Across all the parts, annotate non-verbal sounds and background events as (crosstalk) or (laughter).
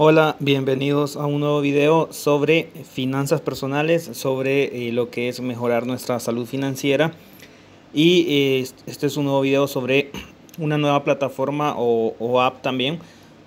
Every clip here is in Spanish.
Hola, bienvenidos a un nuevo video sobre finanzas personales, sobre eh, lo que es mejorar nuestra salud financiera. Y eh, este es un nuevo video sobre (clears throat) una nueva plataforma o, app también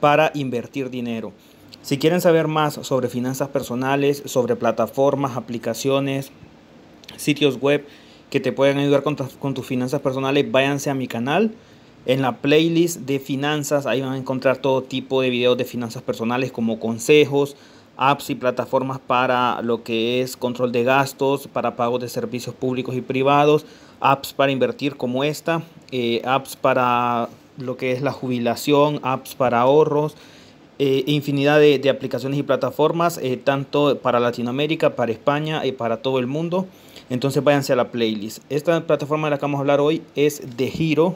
para invertir dinero. Si quieren saber más sobre finanzas personales, sobre plataformas, aplicaciones, sitios web que te puedan ayudar con tus finanzas personales, váyanse a mi canal en la playlist de finanzas ahí van a encontrar todo tipo de videos de finanzas personales como consejos, apps y plataformas para lo que es control de gastos, para pagos de servicios públicos y privados, apps para invertir como esta, eh, apps para lo que es la jubilación, apps para ahorros, eh, infinidad de, aplicaciones y plataformas, eh, tanto para Latinoamérica, para España y para todo el mundo. Entonces váyanse a la playlist. Esta plataforma de la que vamos a hablar hoy es de Giro.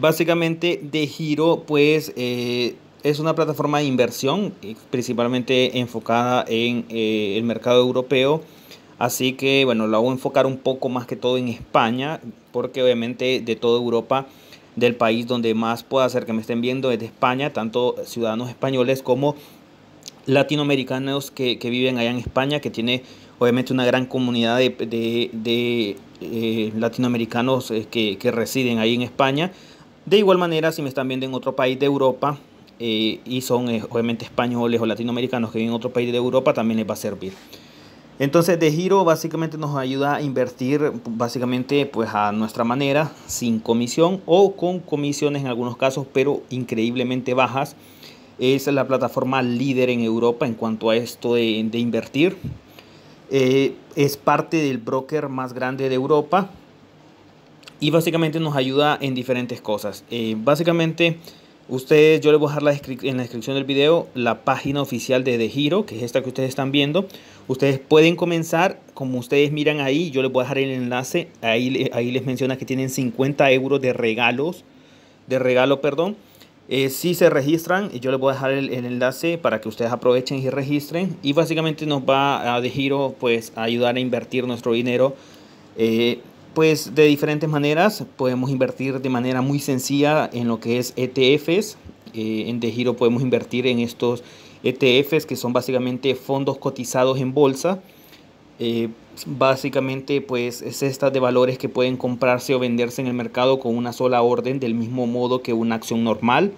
Básicamente de Giro pues eh, es una plataforma de inversión eh, principalmente enfocada en eh, el mercado europeo. Así que bueno, lo hago enfocar un poco más que todo en España porque obviamente de toda Europa del país donde más puedo hacer que me estén viendo es de España, tanto ciudadanos españoles como latinoamericanos que, que viven allá en España, que tiene obviamente una gran comunidad de, de, de latinoamericanos que, que residen ahí en España. De igual manera, si me están viendo en otro país de Europa eh, y son eh, obviamente españoles o latinoamericanos que vienen en otro país de Europa, también les va a servir. Entonces, de giro básicamente nos ayuda a invertir básicamente pues a nuestra manera, sin comisión o con comisiones en algunos casos, pero increíblemente bajas. Es la plataforma líder en Europa en cuanto a esto de, invertir. Eh, es parte del broker más grande de Europa y básicamente nos ayuda en diferentes cosas. Eh, básicamente, ustedes, yo les voy a dejar la en la descripción del video la página oficial de The Hero, que es esta que ustedes están viendo. Ustedes pueden comenzar, como ustedes miran ahí, yo les voy a dejar el enlace. Ahí, ahí les menciona que tienen 50 euros de regalos, de regalo, perdón. Eh, si se registran, yo les voy a dejar el, enlace para que ustedes aprovechen y registren. Y básicamente nos va a The Hero pues, a ayudar a invertir nuestro dinero. Eh, pues de diferentes maneras podemos invertir de manera muy sencilla en lo que es ETFs. Eh, en De Giro podemos invertir en estos ETFs que son básicamente fondos cotizados en bolsa. Eh, básicamente pues es esta de valores que pueden comprarse o venderse en el mercado con una sola orden del mismo modo que una acción normal.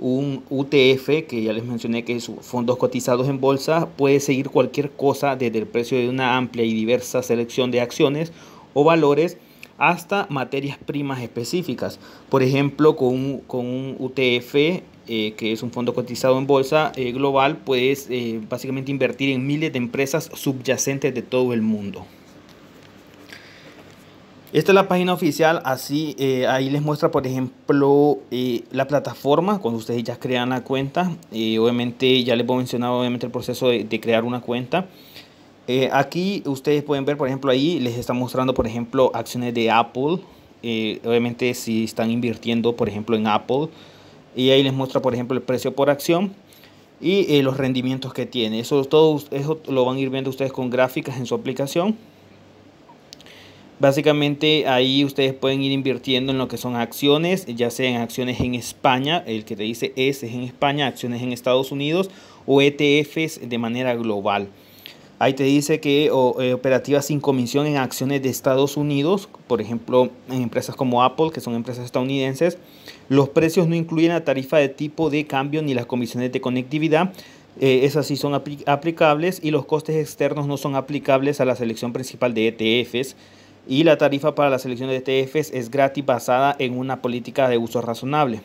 Un UTF, que ya les mencioné que es fondos cotizados en bolsa, puede seguir cualquier cosa desde el precio de una amplia y diversa selección de acciones o valores hasta materias primas específicas. Por ejemplo, con un, UTF, eh, que es un fondo cotizado en bolsa eh, global, puedes eh, básicamente invertir en miles de empresas subyacentes de todo el mundo. Esta es la página oficial, así ahí les muestra, por ejemplo, la plataforma, cuando ustedes ya crean la cuenta, obviamente ya les voy mencionado obviamente el proceso de crear una cuenta. Eh, aquí ustedes pueden ver, por ejemplo, ahí les está mostrando, por ejemplo, acciones de Apple. Eh, obviamente si están invirtiendo, por ejemplo, en Apple. Y ahí les muestra, por ejemplo, el precio por acción y eh, los rendimientos que tiene. Eso, todo, eso lo van a ir viendo ustedes con gráficas en su aplicación. Básicamente ahí ustedes pueden ir invirtiendo en lo que son acciones, ya sean acciones en España, el que te dice S es en España, acciones en Estados Unidos o ETFs de manera global. Ahí te dice que eh, operativas sin comisión en acciones de Estados Unidos, por ejemplo, en empresas como Apple, que son empresas estadounidenses, los precios no incluyen la tarifa de tipo de cambio ni las comisiones de conectividad. Eh, esas sí son aplicables y los costes externos no son aplicables a la selección principal de ETFs. Y la tarifa para la selección de ETFs es gratis basada en una política de uso razonable.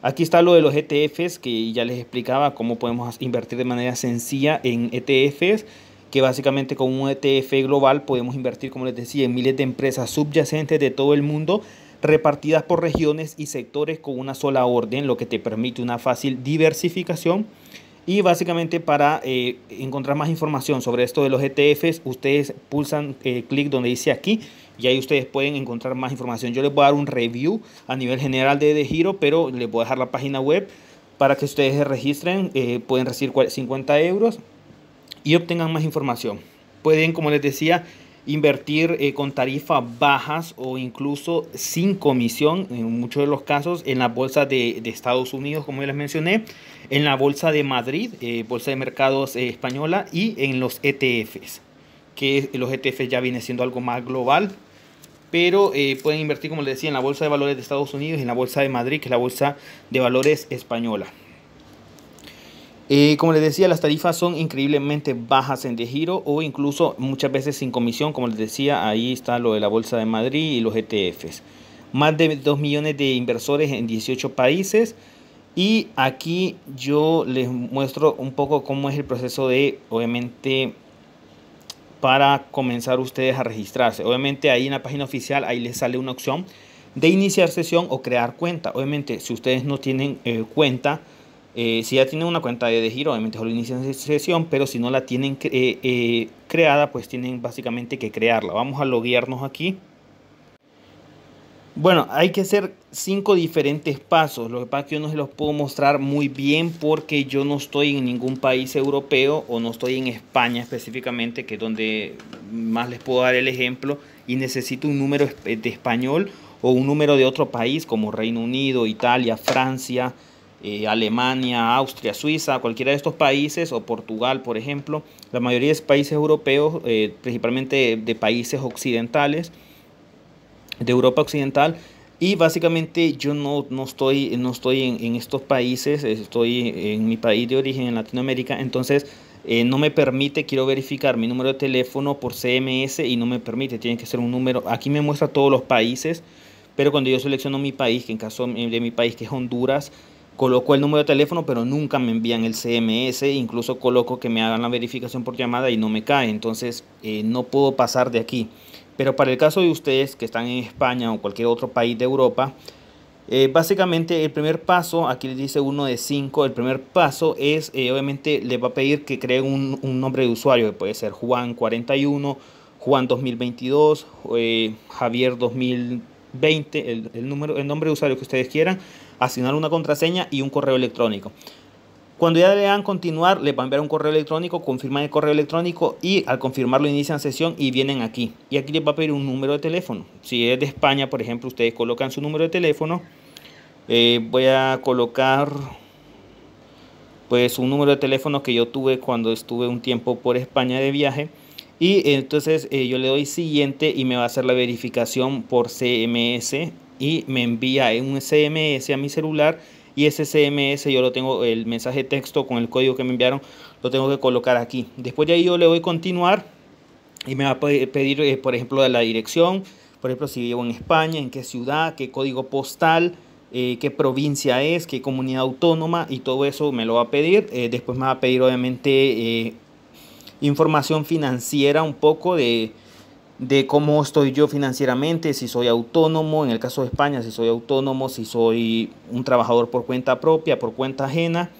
Aquí está lo de los ETFs que ya les explicaba cómo podemos invertir de manera sencilla en ETFs que básicamente con un ETF global podemos invertir, como les decía, en miles de empresas subyacentes de todo el mundo repartidas por regiones y sectores con una sola orden, lo que te permite una fácil diversificación. Y básicamente para eh, encontrar más información sobre esto de los ETFs, ustedes pulsan eh, clic donde dice aquí y ahí ustedes pueden encontrar más información. Yo les voy a dar un review a nivel general de, de Giro, pero les voy a dejar la página web para que ustedes se registren. Eh, pueden recibir 50 euros y obtengan más información. Pueden, como les decía, invertir eh, con tarifas bajas o incluso sin comisión, en muchos de los casos, en la bolsa de, Estados Unidos, como ya les mencioné, en la bolsa de Madrid, eh, bolsa de mercados eh, española, y en los ETFs, que los ETFs ya viene siendo algo más global, pero pueden invertir, como les decía, en la bolsa de valores de Estados Unidos y en la bolsa de Madrid, que es la bolsa de valores española. Eh, como les decía, las tarifas son increíblemente bajas en de giro o incluso muchas veces sin comisión. Como les decía, ahí está lo de la Bolsa de Madrid y los ETFs. Más de 2 millones de inversores en 18 países. Y aquí yo les muestro un poco cómo es el proceso de, obviamente, para comenzar ustedes a registrarse. Obviamente ahí en la página oficial, ahí les sale una opción de iniciar sesión o crear cuenta. Obviamente, si ustedes no tienen eh, cuenta, eh, si ya tienen una cuenta de giro, obviamente solo inician sesión, pero si no la tienen eh, eh, creada, pues tienen básicamente que crearla. Vamos a loguearnos aquí. Bueno, hay que hacer cinco diferentes pasos. Lo que pasa es que yo no se los puedo mostrar muy bien porque yo no estoy en ningún país europeo o no estoy en España específicamente, que es donde más les puedo dar el ejemplo, y necesito un número de español o un número de otro país como Reino Unido, Italia, Francia, eh, Alemania, Austria, Suiza, cualquiera de estos países, o Portugal, por ejemplo, la mayoría de países europeos, eh, principalmente de países occidentales, de Europa occidental, y básicamente yo no, no estoy, no estoy en, en estos países, estoy en mi país de origen, en Latinoamérica, entonces eh, no me permite, quiero verificar mi número de teléfono por CMS y no me permite, tiene que ser un número, aquí me muestra todos los países, pero cuando yo selecciono mi país, que en caso de mi país que es Honduras, Coloco el número de teléfono, pero nunca me envían el CMS. Incluso coloco que me hagan la verificación por llamada y no me cae. Entonces eh, no puedo pasar de aquí. Pero para el caso de ustedes que están en España o cualquier otro país de Europa, eh, básicamente el primer paso, aquí les dice uno de cinco el primer paso es, eh, obviamente les va a pedir que creen un, nombre de usuario, que puede ser Juan41, Juan2022, Javier2020, el, el nombre de usuario que ustedes quieran asignar una contraseña y un correo electrónico. Cuando ya le dan continuar, le van a enviar un correo electrónico, confirman el correo electrónico y al confirmarlo inician sesión y vienen aquí. Y aquí les va a pedir un número de teléfono. Si es de España, por ejemplo, ustedes colocan su número de teléfono. Eh, voy a colocar pues un número de teléfono que yo tuve cuando estuve un tiempo por España de viaje. Y entonces eh, yo le doy siguiente y me va a hacer la verificación por CMS y me envía un SMS a mi celular y ese SMS yo lo tengo, el mensaje texto con el código que me enviaron, lo tengo que colocar aquí. Después de ahí yo le voy a continuar y me va a pedir, eh, por ejemplo, de la dirección, por ejemplo, si vivo en España, en qué ciudad, qué código postal, eh, qué provincia es, qué comunidad autónoma y todo eso me lo va a pedir. Eh, después me va a pedir obviamente información financiera un poco de de cómo estoy yo financieramente, si soy autónomo, en el caso de España, si soy autónomo, si soy un trabajador por cuenta propia, por cuenta ajena.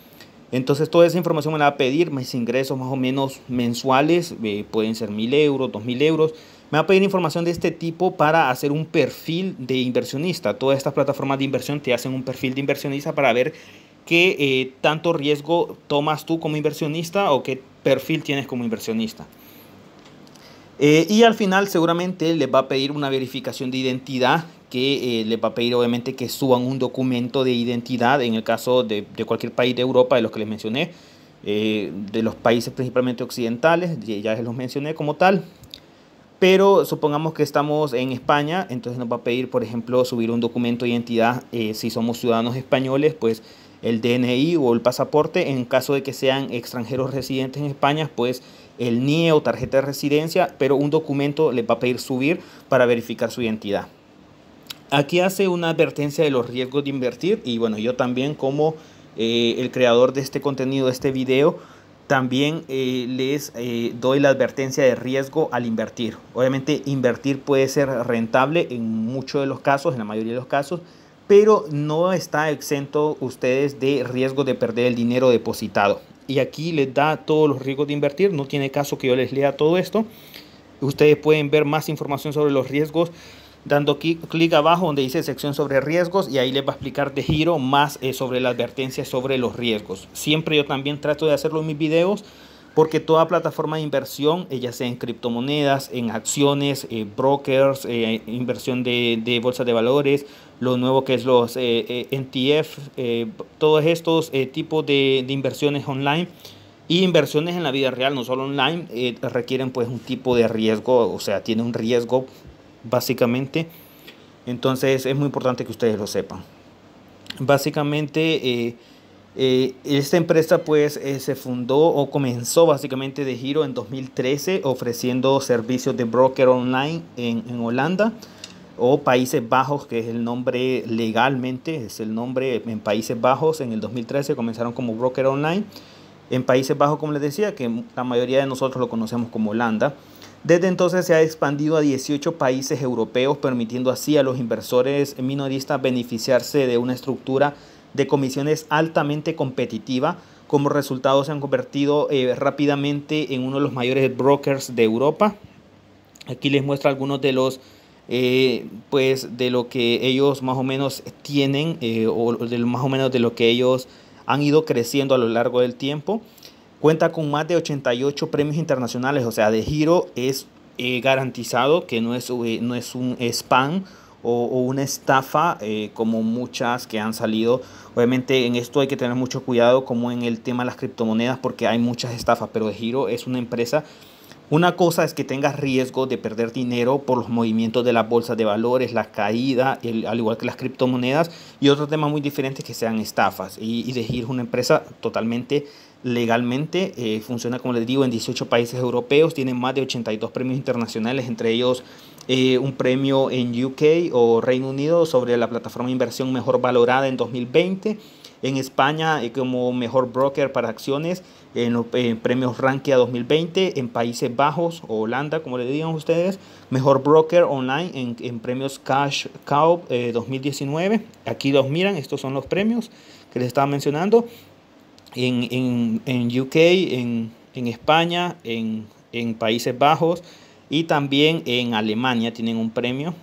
Entonces toda esa información me la va a pedir, mis ingresos más o menos mensuales, eh, pueden ser mil euros, dos mil euros. Me va a pedir información de este tipo para hacer un perfil de inversionista. Todas estas plataformas de inversión te hacen un perfil de inversionista para ver qué eh, tanto riesgo tomas tú como inversionista o qué perfil tienes como inversionista. Eh, y al final seguramente les va a pedir una verificación de identidad que eh, les va a pedir obviamente que suban un documento de identidad en el caso de, cualquier país de Europa de los que les mencioné, eh, de los países principalmente occidentales, ya los mencioné como tal. Pero supongamos que estamos en España, entonces nos va a pedir, por ejemplo, subir un documento de identidad si somos ciudadanos españoles, pues el DNI o el pasaporte. En caso de que sean extranjeros residentes en España, pues el NIE o tarjeta de residencia, pero un documento le va a pedir subir para verificar su identidad. Aquí hace una advertencia de los riesgos de invertir y bueno, yo también como eh, el creador de este contenido, de este video, también eh, les eh, doy la advertencia de riesgo al invertir. Obviamente invertir puede ser rentable en muchos de los casos, en la mayoría de los casos, pero no está exento ustedes de riesgo de perder el dinero depositado y aquí les da todos los riesgos de invertir. No tiene caso que yo les lea todo esto. Ustedes pueden ver más información sobre los riesgos dando clic abajo donde dice sección sobre riesgos y ahí les va a explicar de giro más eh, sobre la advertencia sobre los riesgos. Siempre yo también trato de hacerlo en mis videos porque toda plataforma de inversión, ella eh, ya sea en criptomonedas, en acciones, eh, brokers, inversión de, de bolsas de valores lo nuevo que es los eh, eh, NTF, eh, todos estos tipos de, inversiones online y inversiones en la vida real, no solo online, requieren pues un tipo de riesgo, o sea, tiene un riesgo básicamente. Entonces es muy importante que ustedes lo sepan. Básicamente esta empresa pues se fundó o comenzó básicamente de giro en 2013 ofreciendo servicios de broker online en, en Holanda o Países Bajos, que es el nombre legalmente, es el nombre en Países Bajos. En el 2013 comenzaron como broker online. En Países Bajos, como les decía, que la mayoría de nosotros lo conocemos como Holanda. Desde entonces se ha expandido a 18 países europeos, permitiendo así a los inversores minoristas beneficiarse de una estructura de comisiones altamente competitiva. Como resultado se han convertido eh, rápidamente en uno de los mayores brokers de Europa. Aquí les muestro algunos de los eh, pues de lo que ellos más o menos tienen eh, o de más o menos de lo que ellos han ido creciendo a lo largo del tiempo. Cuenta con más de 88 premios internacionales, o sea, de giro es eh, garantizado que no es, no es un spam o, o una estafa como muchas que han salido. Obviamente en esto hay que tener mucho cuidado como en el tema de las criptomonedas porque hay muchas estafas, pero de giro es una empresa una cosa es que tengas riesgo de perder dinero por los movimientos de las bolsas de valores, la caída, al igual que las criptomonedas, y otro tema muy diferente es que sean estafas. Y, elegir una empresa totalmente legalmente, eh, funciona como les digo en 18 países europeos, tiene más de 82 premios internacionales, entre ellos eh, un premio en UK o Reino Unido sobre la plataforma de inversión mejor valorada en 2020 en España eh, como mejor broker para acciones en los premios Rankia 2020, en Países Bajos o Holanda, como le digan ustedes, mejor broker online en, en premios Cash Cow 2019. Eh, Aquí los miran, estos son los premios que les estaba mencionando. En, en, en UK, en, en España, en, en Países Bajos y también en Alemania tienen un premio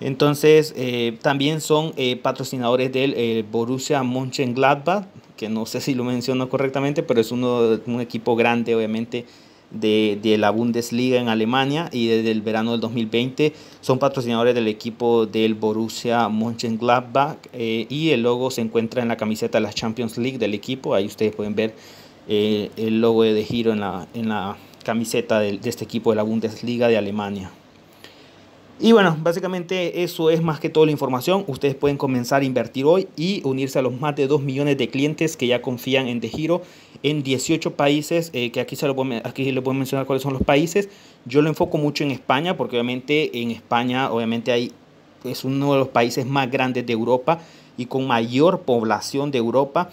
entonces, eh, también son eh, patrocinadores del eh, Borussia Mönchengladbach, que no sé si lo menciono correctamente, pero es uno, un equipo grande, obviamente, de, la Bundesliga en Alemania y desde el verano del 2020 son patrocinadores del equipo del Borussia Mönchengladbach y el logo se encuentra en la camiseta de la Champions League del equipo, ahí ustedes pueden ver el logo de giro en la, camiseta de este equipo de la Bundesliga de Alemania. Y bueno, básicamente eso es más que toda la información. Ustedes pueden comenzar a invertir hoy y unirse a los más de 2 millones de clientes que ya confían en giro en 18 países, eh, que aquí, se aquí les voy a mencionar cuáles son los países. Yo lo enfoco mucho en España, porque obviamente en España obviamente es uno de los países más grandes de Europa y con mayor población de Europa.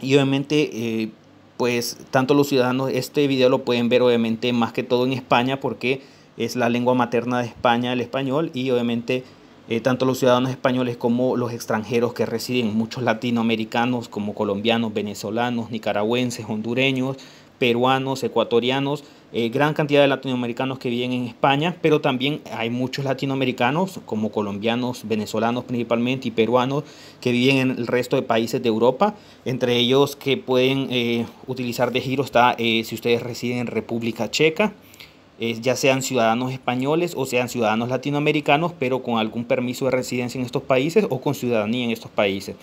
Y obviamente... Eh, pues tanto los ciudadanos, este video lo pueden ver obviamente más que todo en España porque es la lengua materna de España, el español, y obviamente eh, tanto los ciudadanos españoles como los extranjeros que residen, muchos latinoamericanos como colombianos, venezolanos, nicaragüenses, hondureños, peruanos, ecuatorianos, eh, gran cantidad de latinoamericanos que viven en España, pero también hay muchos latinoamericanos, como colombianos, venezolanos principalmente y peruanos, que viven en el resto de países de Europa, entre ellos que pueden eh, utilizar de giro está si ustedes residen en República Checa, eh, ya sean ciudadanos españoles o sean ciudadanos latinoamericanos, pero con algún permiso de residencia en estos países o con ciudadanía en estos países.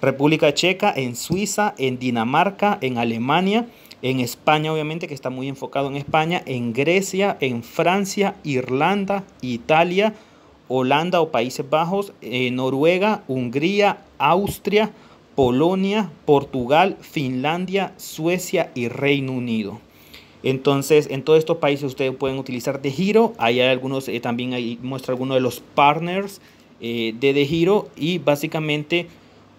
República Checa, en Suiza, en Dinamarca, en Alemania, en España obviamente, que está muy enfocado en España, en Grecia, en Francia, Irlanda, Italia, Holanda o Países Bajos, eh, Noruega, Hungría, Austria, Polonia, Portugal, Finlandia, Suecia y Reino Unido. Entonces, en todos estos países ustedes pueden utilizar de giro. Ahí hay algunos, eh, también ahí muestra algunos de los partners eh, de DeGiro. Y básicamente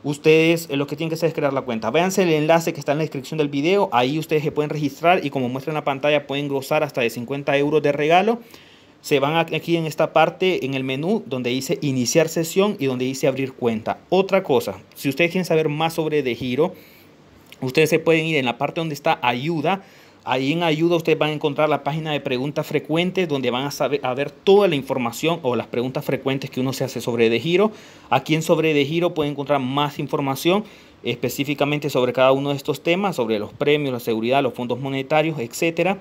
ustedes eh, lo que tienen que hacer es crear la cuenta. Véanse el enlace que está en la descripción del video. Ahí ustedes se pueden registrar y como muestra en la pantalla pueden gozar hasta de 50 euros de regalo. Se van aquí en esta parte, en el menú donde dice iniciar sesión y donde dice abrir cuenta. Otra cosa, si ustedes quieren saber más sobre de ustedes se pueden ir en la parte donde está ayuda Ahí en ayuda ustedes van a encontrar la página de preguntas frecuentes donde van a, saber, ver toda la información o las preguntas frecuentes que uno se hace sobre de giro. Aquí en sobre de giro pueden encontrar más información específicamente sobre cada uno de estos temas, sobre los premios, la seguridad, los fondos monetarios, etc.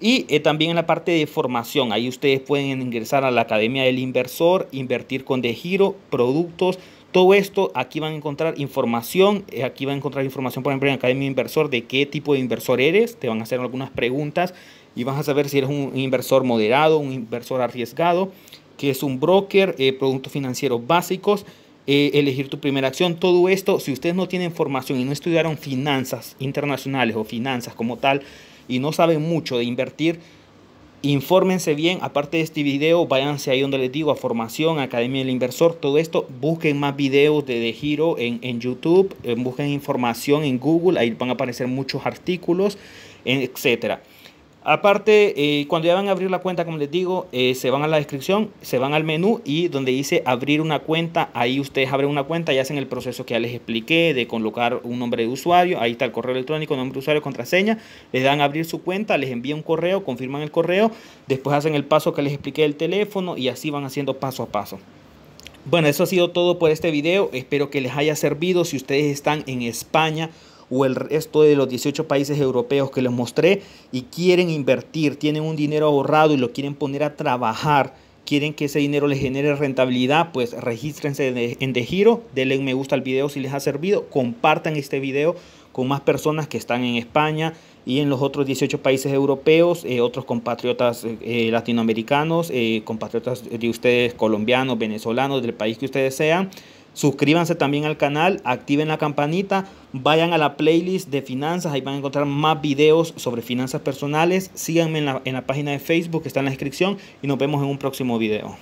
Y eh, también en la parte de formación, ahí ustedes pueden ingresar a la Academia del Inversor, invertir con de giro, productos, todo esto aquí van a encontrar información, eh, aquí van a encontrar información, por ejemplo, en Academia Inversor, de qué tipo de inversor eres, te van a hacer algunas preguntas y vas a saber si eres un inversor moderado, un inversor arriesgado, que es un broker, eh, productos financieros básicos, eh, elegir tu primera acción, todo esto, si ustedes no tienen formación y no estudiaron finanzas internacionales o finanzas como tal y no saben mucho de invertir, Infórmense bien, aparte de este video, váyanse ahí donde les digo, a formación, Academia del Inversor, todo esto, busquen más videos de De Giro en, en YouTube, eh, busquen información en Google, ahí van a aparecer muchos artículos, etcétera. Aparte, eh, cuando ya van a abrir la cuenta, como les digo, eh, se van a la descripción, se van al menú y donde dice abrir una cuenta, ahí ustedes abren una cuenta y hacen el proceso que ya les expliqué de colocar un nombre de usuario, ahí está el correo electrónico, nombre de usuario, contraseña, les dan a abrir su cuenta, les envía un correo, confirman el correo, después hacen el paso que les expliqué del teléfono y así van haciendo paso a paso. Bueno, eso ha sido todo por este video, espero que les haya servido si ustedes están en España o el resto de los 18 países europeos que les mostré y quieren invertir, tienen un dinero ahorrado y lo quieren poner a trabajar, quieren que ese dinero les genere rentabilidad, pues regístrense en De Giro, denle me gusta al video si les ha servido, compartan este video con más personas que están en España y en los otros 18 países europeos, eh, otros compatriotas eh, eh, latinoamericanos, compatriotas de ustedes colombianos, venezolanos, del país que ustedes sean. Suscríbanse también al canal, activen la campanita, vayan a la playlist de finanzas, ahí van a encontrar más videos sobre finanzas personales. Síganme en la, página de Facebook que está en la descripción y nos vemos en un próximo video.